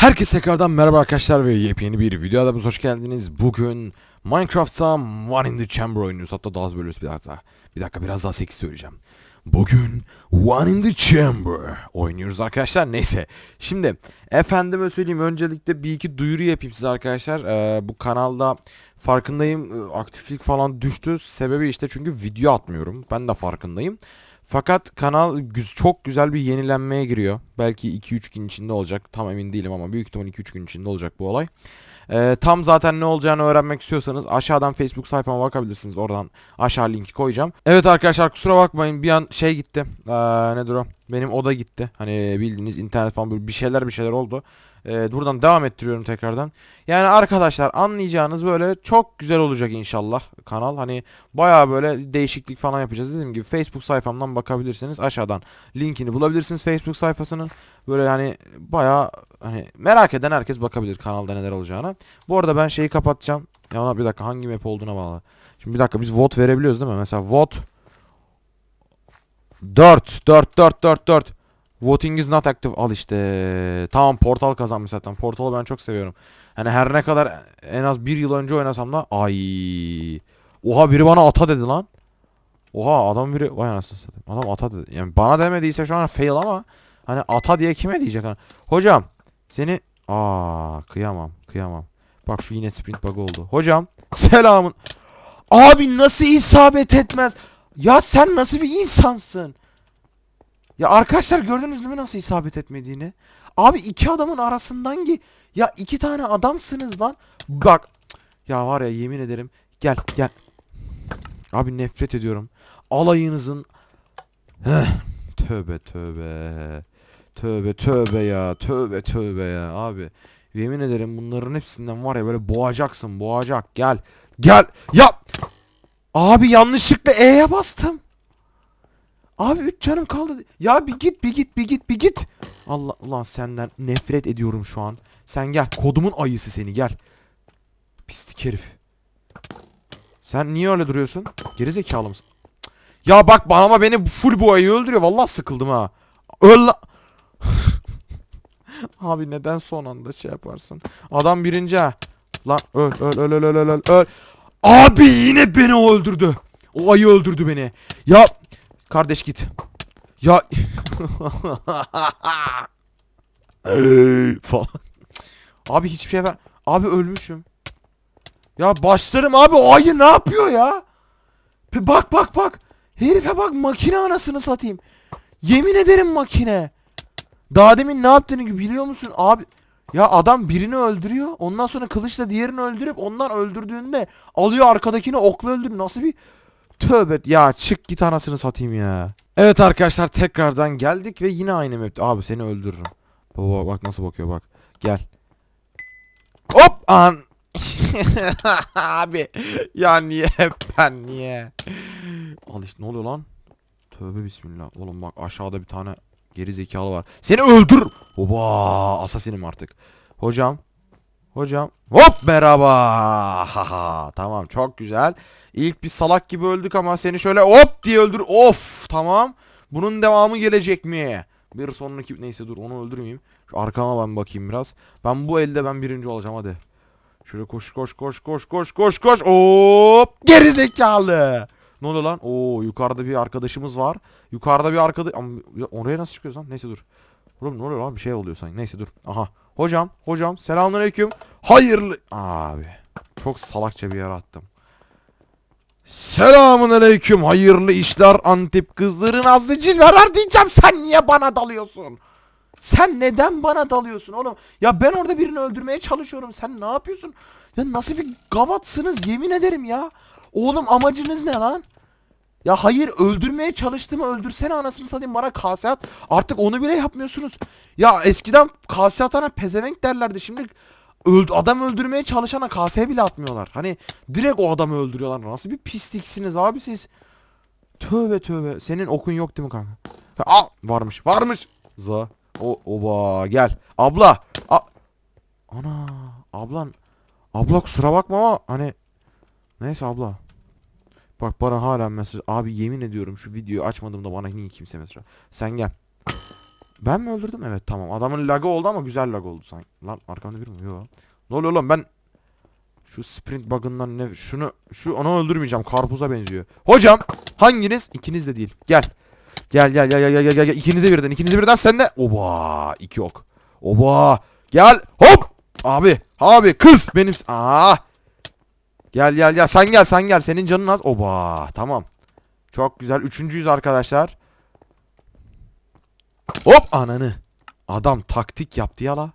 Herkes tekrardan merhaba arkadaşlar ve yepyeni bir videoya da hoş geldiniz. Bugün Minecraft'ta One in the Chamber oynuyoruz. Hatta daha az bölüyoruz bir dakika Bir dakika biraz daha 8 söyleyeceğim. Bugün One in the Chamber oynuyoruz arkadaşlar. Neyse. Şimdi efendime söyleyeyim öncelikle bir iki duyuru yapayım size arkadaşlar. Ee, bu kanalda farkındayım e, aktiflik falan düştü. Sebebi işte çünkü video atmıyorum. Ben de farkındayım. Fakat kanal çok güzel bir yenilenmeye giriyor. Belki 2-3 gün içinde olacak. Tam emin değilim ama büyük ihtimal 2-3 gün içinde olacak bu olay. Ee, tam zaten ne olacağını öğrenmek istiyorsanız aşağıdan Facebook sayfama bakabilirsiniz. Oradan aşağı linki koyacağım. Evet arkadaşlar kusura bakmayın bir an şey gitti. Ee, nedir o? Benim oda gitti. Hani bildiğiniz internet falan böyle bir şeyler bir şeyler oldu. E, buradan devam ettiriyorum tekrardan. Yani arkadaşlar anlayacağınız böyle çok güzel olacak inşallah kanal. Hani baya böyle değişiklik falan yapacağız. Dediğim gibi Facebook sayfamdan bakabilirsiniz. Aşağıdan linkini bulabilirsiniz Facebook sayfasının. Böyle yani baya hani merak eden herkes bakabilir kanalda neler olacağına. Bu arada ben şeyi kapatacağım. Ya ona bir dakika hangi map olduğuna bağlı. Şimdi bir dakika biz vote verebiliyoruz değil mi? Mesela vote 4 4 4 4 4 Voting is not active. Al işte. Tamam portal kazanmış zaten. Portalı ben çok seviyorum. Hani her ne kadar en az bir yıl önce oynasam da. Ay. Oha biri bana ata dedi lan. Oha adam biri. Vay anasını Adam ata dedi. Yani bana demediyse şu an fail ama. Hani ata diye kime diyecek? Hani. Hocam seni. Aa kıyamam kıyamam. Bak şu yine sprint bug oldu. Hocam selamın. Abi nasıl isabet etmez? Ya sen nasıl bir insansın? Ya arkadaşlar gördünüz mü nasıl isabet etmediğini? Abi iki adamın arasından ki ya iki tane adamsınız lan. Bak. Ya var ya yemin ederim. Gel gel. Abi nefret ediyorum. Alayınızın Heh. Tövbe tövbe. Tövbe tövbe ya. Tövbe tövbe ya abi. Yemin ederim bunların hepsinden var ya böyle boğacaksın boğacak. Gel. Gel. Yap. Abi yanlışlıkla E'ye bastım. Abi 3 canım kaldı. Ya bir git bir git bir git bir git. Allah ulan senden nefret ediyorum şu an. Sen gel. Kodumun ayısı seni gel. Pislik herif. Sen niye öyle duruyorsun? Geri zekalı mısın? Ya bak bana ama beni full bu ayı öldürüyor. Vallahi sıkıldım ha. Öl Abi neden son anda şey yaparsın? Adam birinci ha. Lan öl öl öl öl öl öl öl. Abi yine beni öldürdü. O ayı öldürdü beni. Ya Kardeş git. Ya falan. Abi hiçbir şey ver. abi ölmüşüm. Ya başlarım abi o ayı ne yapıyor ya? Bir bak bak bak. Herife bak makine anasını satayım. Yemin ederim makine. Daha demin ne yaptığını biliyor musun abi? Ya adam birini öldürüyor. Ondan sonra kılıçla diğerini öldürüp onlar öldürdüğünde alıyor arkadakini okla öldürüyor. Nasıl bir Tövbe ya çık git anasını satayım ya. Evet arkadaşlar tekrardan geldik ve yine aynı map'te. Abi seni öldürürüm. Baba bak nasıl bakıyor bak. Gel. Hop an. Abi ya niye hep ben niye? Al işte ne oluyor lan? Tövbe bismillah. Oğlum bak aşağıda bir tane geri zekalı var. Seni öldür. Baba asasinim artık. Hocam Hocam hop merhaba. Haha tamam çok güzel. İlk bir salak gibi öldük ama seni şöyle hop diye öldür. Of tamam. Bunun devamı gelecek mi? Bir sonraki neyse dur onu öldürmeyeyim. Şu arkama ben bakayım biraz. Ben bu elde ben birinci olacağım hadi. Şöyle koş koş koş koş koş koş koş. Hop gerizekalı. Ne oluyor lan? Oo yukarıda bir arkadaşımız var. Yukarıda bir arkadaş. Oraya nasıl çıkıyoruz lan? Neyse dur. Oğlum ne oluyor lan? Bir şey oluyor sanki. Neyse dur. Aha. Hocam, hocam selamünaleyküm. Hayırlı abi. Çok salakça bir yer attım. selamünaleyküm hayırlı işler Antip kızların azıcık yarar diyeceğim sen niye bana dalıyorsun? Sen neden bana dalıyorsun oğlum? Ya ben orada birini öldürmeye çalışıyorum sen ne yapıyorsun? Ya nasıl bir gavatsınız yemin ederim ya. Oğlum amacınız ne lan? Ya hayır öldürmeye çalıştım öldürsene anasını satayım bana kase at. Artık onu bile yapmıyorsunuz. Ya eskiden kase atana pezevenk derlerdi şimdi öld adam öldürmeye çalışana kase bile atmıyorlar. Hani direkt o adamı öldürüyorlar. Nasıl bir pisliksiniz abi siz. Tövbe tövbe. Senin okun yok değil mi kanka? al varmış varmış. Za. O oba gel. Abla. A Ana ablan. Abla kusura bakma ama hani. Neyse abla. Bak bana hala mesaj. Abi yemin ediyorum şu videoyu açmadığımda bana niye kimse mesaj. Sen gel. Ben mi öldürdüm? Evet tamam. Adamın lagı oldu ama güzel lag oldu sanki. Lan arkamda bir mi? Yok. Ne oluyor lan ben şu sprint bug'ından ne şunu şu onu öldürmeyeceğim. Karpuza benziyor. Hocam hanginiz? İkiniz de değil. Gel. Gel gel gel gel gel gel gel. İkinize birden. ikinize birden sen de. Oba iki ok. Oba. Gel. Hop. Abi. Abi kız benim. Aa. Gel gel gel sen gel sen gel senin canın az. Oba tamam. Çok güzel üçüncüyüz arkadaşlar. Hop ananı. Adam taktik yaptı yala.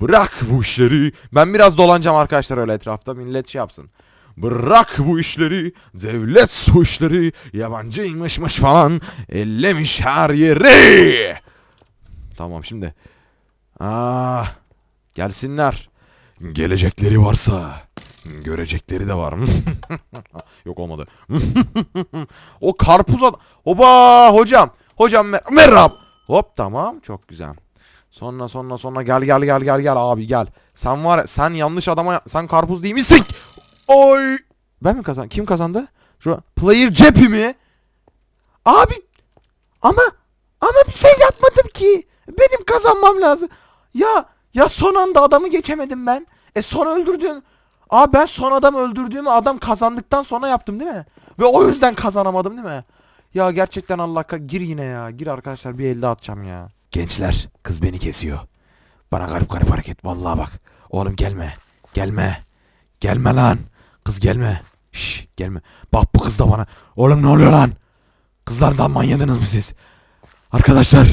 Bırak bu işleri. Ben biraz dolanacağım arkadaşlar öyle etrafta millet şey yapsın. Bırak bu işleri, devlet su suçları, yabancıymışmış falan, ellemiş her yeri. Tamam şimdi. Aa, ah, gelsinler. Gelecekleri varsa Görecekleri de var mı? Yok olmadı. o karpuz adam. Hoba hocam. Hocam mer merhaba. Hop tamam çok güzel. Sonra sonra sonra gel gel gel gel gel abi gel. Sen var sen yanlış adama sen karpuz değil misin? Oy. Ben mi kazandım? Kim kazandı? Şu player cepi mi? Abi ama ama bir şey yapmadım ki. Benim kazanmam lazım. Ya ya son anda adamı geçemedim ben. E son öldürdün. Aa ben son adam öldürdüğümü adam kazandıktan sonra yaptım değil mi? Ve o yüzden kazanamadım değil mi? Ya gerçekten Allah'a gir yine ya. Gir arkadaşlar bir elde atacağım ya. Gençler kız beni kesiyor. Bana garip garip hareket. Vallahi bak. Oğlum gelme. Gelme. Gelme lan. Kız gelme. Şş gelme. Bak bu kız da bana. Oğlum ne oluyor lan? Kızlardan manyadınız mı siz? Arkadaşlar.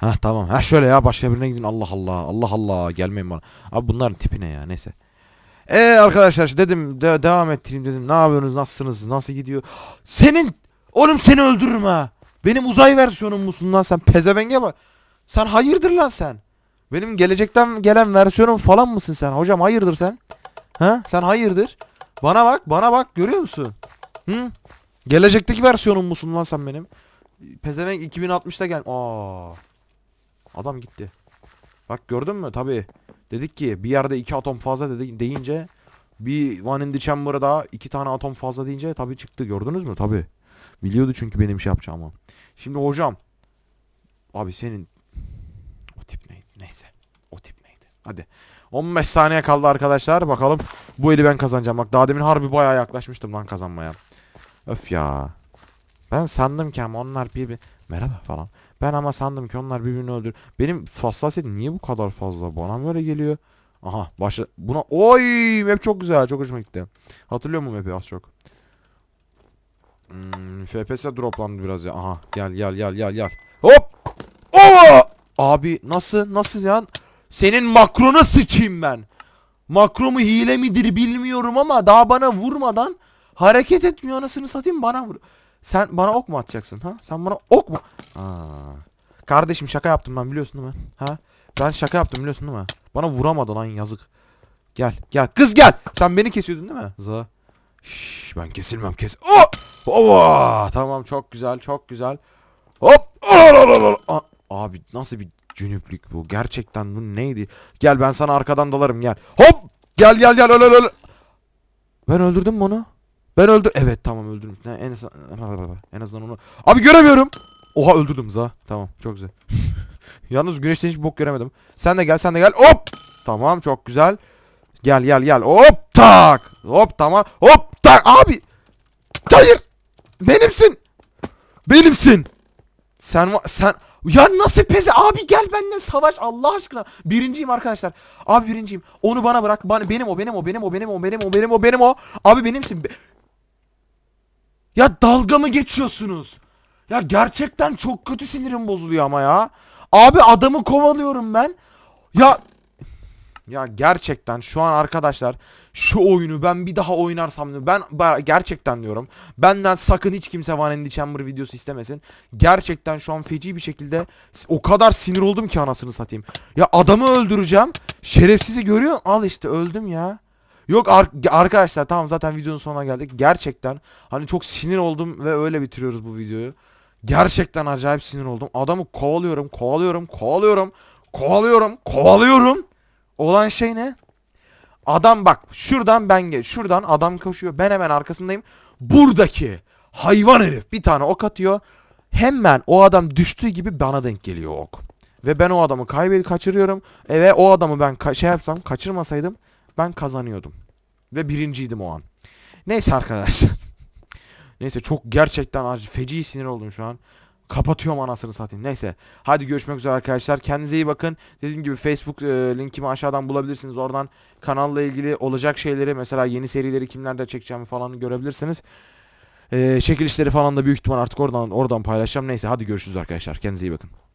Ha tamam. Ha şöyle ya başka birine gidin. Allah Allah. Allah Allah. Gelmeyin bana. Abi bunların tipi ne ya? Neyse. Ee arkadaşlar dedim de devam ettireyim dedim. Ne yapıyorsunuz? Nasılsınız? Nasıl gidiyor? Senin oğlum seni öldürürüm ha. Benim uzay versiyonum musun lan sen pezevenge bak. Sen hayırdır lan sen? Benim gelecekten gelen versiyonum falan mısın sen? Hocam hayırdır sen? Ha? Sen hayırdır? Bana bak, bana bak. Görüyor musun? Hı? Gelecekteki versiyonum musun lan sen benim? Pezevenk 2060'ta gel. Aa. Adam gitti. Bak gördün mü? Tabii. Dedik ki bir yerde iki atom fazla dedi, deyince bir One in the Chamber'a iki tane atom fazla deyince tabii çıktı gördünüz mü? Tabii. Biliyordu çünkü benim şey yapacağımı. Şimdi hocam. Abi senin o tip neydi? Neyse. O tip neydi? Hadi. 15 saniye kaldı arkadaşlar. Bakalım bu eli ben kazanacağım. Bak daha demin harbi bayağı yaklaşmıştım lan kazanmaya. Öf ya. Ben sandım ki ama onlar bir, bir... merhaba falan. Ben ama sandım ki onlar birbirini öldür. Benim hassasiyetim niye bu kadar fazla? Bana böyle geliyor? Aha başla. Buna oy map çok güzel. Çok hoşuma gitti. Hatırlıyor musun map'i az çok? Hmm, FPS droplandı biraz ya. Aha gel gel gel gel gel. Hop! Oo! Abi nasıl nasıl ya? Senin makrona sıçayım ben. Makro mu hile midir bilmiyorum ama daha bana vurmadan hareket etmiyor anasını satayım bana vur. Sen bana ok mu atacaksın ha? Sen bana ok mu? Aa. Kardeşim şaka yaptım ben biliyorsun değil mi? Ha? Ben şaka yaptım biliyorsun değil mi? Bana vuramadı lan yazık. Gel gel kız gel. Sen beni kesiyordun değil mi? Za. Şş, ben kesilmem kes. Oh! Ova! Tamam çok güzel çok güzel. Hop! abi nasıl bir cünüplük bu? Gerçekten bu neydi? Gel ben sana arkadan dolarım gel. Hop! Gel gel gel öl öl öl. Ben öldürdüm mü onu? Ben öldü. Evet tamam öldürdüm. Ne, en azından en azından onu. Abi göremiyorum. Oha öldürdüm za. Tamam çok güzel. Yalnız güneşten hiç bok göremedim. Sen de gel sen de gel. Hop. Tamam çok güzel. Gel gel gel. Hop tak. Hop tamam. Hop tak. Abi. Hayır. Benimsin. Benimsin. Sen sen ya nasıl peze abi gel benden savaş Allah aşkına. Birinciyim arkadaşlar. Abi birinciyim. Onu bana bırak. Bana benim o benim o benim o benim o benim o benim o benim o. Abi benimsin. Ya dalga mı geçiyorsunuz? Ya gerçekten çok kötü sinirim bozuluyor ama ya. Abi adamı kovalıyorum ben. Ya ya gerçekten şu an arkadaşlar şu oyunu ben bir daha oynarsam ben gerçekten diyorum. Benden sakın hiç kimse Van Andy Chamber videosu istemesin. Gerçekten şu an feci bir şekilde o kadar sinir oldum ki anasını satayım. Ya adamı öldüreceğim. Şerefsizi görüyor. Al işte öldüm ya. Yok ar arkadaşlar tamam zaten videonun sonuna geldik. Gerçekten hani çok sinir oldum ve öyle bitiriyoruz bu videoyu. Gerçekten acayip sinir oldum. Adamı kovalıyorum, kovalıyorum, kovalıyorum, kovalıyorum, kovalıyorum. Olan şey ne? Adam bak şuradan ben gel Şuradan adam koşuyor. Ben hemen arkasındayım. Buradaki hayvan herif bir tane ok atıyor. Hemen o adam düştüğü gibi bana denk geliyor ok. Ve ben o adamı kaybedip kaçırıyorum. E, ve o adamı ben şey yapsam kaçırmasaydım ben kazanıyordum. Ve birinciydim o an. Neyse arkadaşlar. Neyse çok gerçekten acı feci sinir oldum şu an. Kapatıyorum anasını satayım. Neyse. Hadi görüşmek üzere arkadaşlar. Kendinize iyi bakın. Dediğim gibi Facebook e, linkimi aşağıdan bulabilirsiniz. Oradan kanalla ilgili olacak şeyleri mesela yeni serileri kimlerde çekeceğimi falan görebilirsiniz. E, çekilişleri falan da büyük ihtimal artık oradan oradan paylaşacağım. Neyse hadi görüşürüz arkadaşlar. Kendinize iyi bakın.